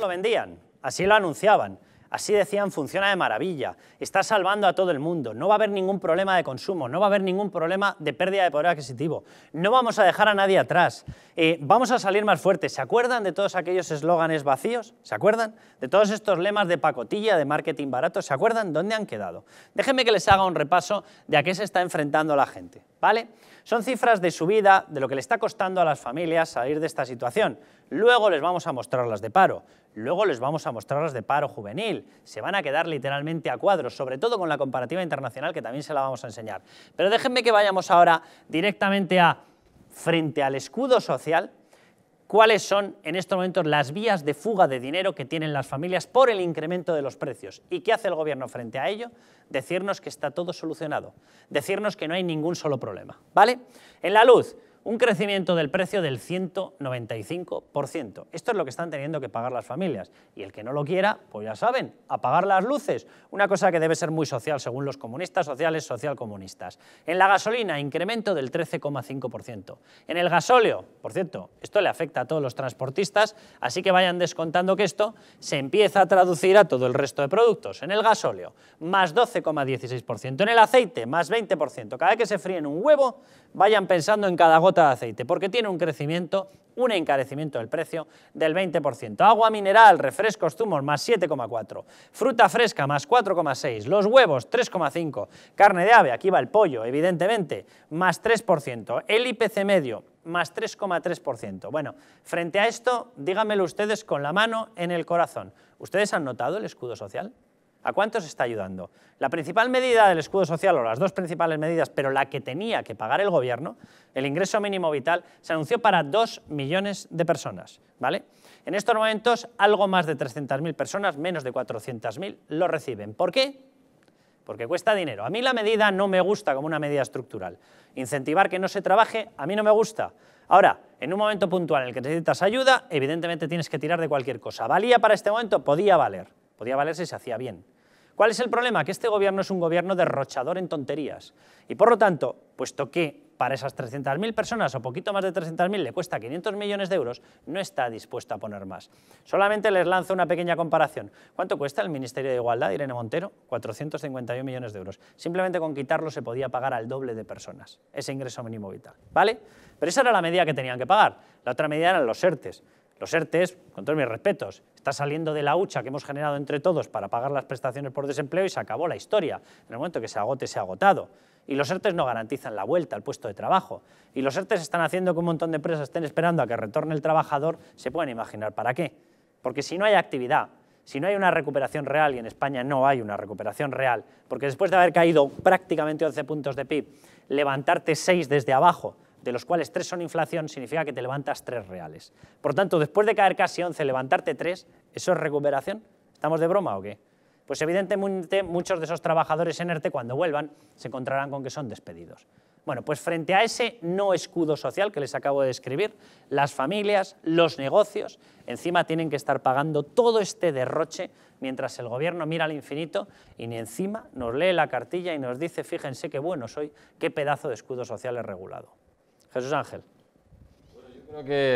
lo vendían, así lo anunciaban. Así decían, funciona de maravilla, está salvando a todo el mundo, no va a haber ningún problema de consumo, no va a haber ningún problema de pérdida de poder adquisitivo, no vamos a dejar a nadie atrás, eh, vamos a salir más fuertes. ¿Se acuerdan de todos aquellos eslóganes vacíos? ¿Se acuerdan? De todos estos lemas de pacotilla, de marketing barato, ¿se acuerdan? ¿Dónde han quedado? Déjenme que les haga un repaso de a qué se está enfrentando la gente. ¿vale? Son cifras de subida de lo que le está costando a las familias salir de esta situación. Luego les vamos a mostrar las de paro. Luego les vamos a mostrar las de paro juvenil. Se van a quedar literalmente a cuadros, sobre todo con la comparativa internacional que también se la vamos a enseñar. Pero déjenme que vayamos ahora directamente a, frente al escudo social, cuáles son en estos momentos las vías de fuga de dinero que tienen las familias por el incremento de los precios. ¿Y qué hace el gobierno frente a ello? Decirnos que está todo solucionado, decirnos que no hay ningún solo problema. ¿Vale? En la luz, un crecimiento del precio del 195%. Esto es lo que están teniendo que pagar las familias. Y el que no lo quiera, pues ya saben, apagar las luces. Una cosa que debe ser muy social, según los comunistas sociales socialcomunistas. En la gasolina, incremento del 13,5%. En el gasóleo, por cierto, esto le afecta a todos los transportistas, así que vayan descontando que esto se empieza a traducir a todo el resto de productos. En el gasóleo, más 12,16%. En el aceite, más 20%. Cada vez que se fríen un huevo, vayan pensando en cada gota de aceite, porque tiene un crecimiento, un encarecimiento del precio del 20%. Agua mineral, refrescos, zumos, más 7,4. Fruta fresca, más 4,6. Los huevos, 3,5. Carne de ave, aquí va el pollo, evidentemente, más 3%. El IPC medio, más 3,3%. Bueno, frente a esto, díganmelo ustedes con la mano en el corazón. ¿Ustedes han notado el escudo social? ¿A cuántos está ayudando? La principal medida del escudo social, o las dos principales medidas, pero la que tenía que pagar el gobierno, el ingreso mínimo vital, se anunció para 2 millones de personas. ¿vale? En estos momentos, algo más de 300.000 personas, menos de 400.000, lo reciben. ¿Por qué? Porque cuesta dinero. A mí la medida no me gusta como una medida estructural. Incentivar que no se trabaje, a mí no me gusta. Ahora, en un momento puntual en el que necesitas ayuda, evidentemente tienes que tirar de cualquier cosa. ¿Valía para este momento? Podía valer. Podía valerse y se hacía bien. ¿Cuál es el problema? Que este gobierno es un gobierno derrochador en tonterías. Y por lo tanto, puesto que para esas 300.000 personas o poquito más de 300.000 le cuesta 500 millones de euros, no está dispuesto a poner más. Solamente les lanzo una pequeña comparación. ¿Cuánto cuesta el Ministerio de Igualdad, Irene Montero? 451 millones de euros. Simplemente con quitarlo se podía pagar al doble de personas, ese ingreso mínimo vital. ¿Vale? Pero esa era la medida que tenían que pagar. La otra medida eran los ERTES. Los ERTES, con todos mis respetos, está saliendo de la hucha que hemos generado entre todos para pagar las prestaciones por desempleo y se acabó la historia. En el momento que se agote, se ha agotado. Y los ERTES no garantizan la vuelta al puesto de trabajo. Y los ERTES están haciendo que un montón de empresas estén esperando a que retorne el trabajador, se pueden imaginar para qué. Porque si no hay actividad, si no hay una recuperación real, y en España no hay una recuperación real, porque después de haber caído prácticamente 11 puntos de PIB, levantarte 6 desde abajo de los cuales tres son inflación, significa que te levantas tres reales. Por tanto, después de caer casi 11, levantarte tres ¿eso es recuperación? ¿Estamos de broma o qué? Pues evidentemente muchos de esos trabajadores en ERTE cuando vuelvan se encontrarán con que son despedidos. Bueno, pues frente a ese no escudo social que les acabo de describir, las familias, los negocios, encima tienen que estar pagando todo este derroche mientras el gobierno mira al infinito y ni encima nos lee la cartilla y nos dice, fíjense qué bueno soy, qué pedazo de escudo social he regulado. Jesús Ángel. Bueno, yo creo que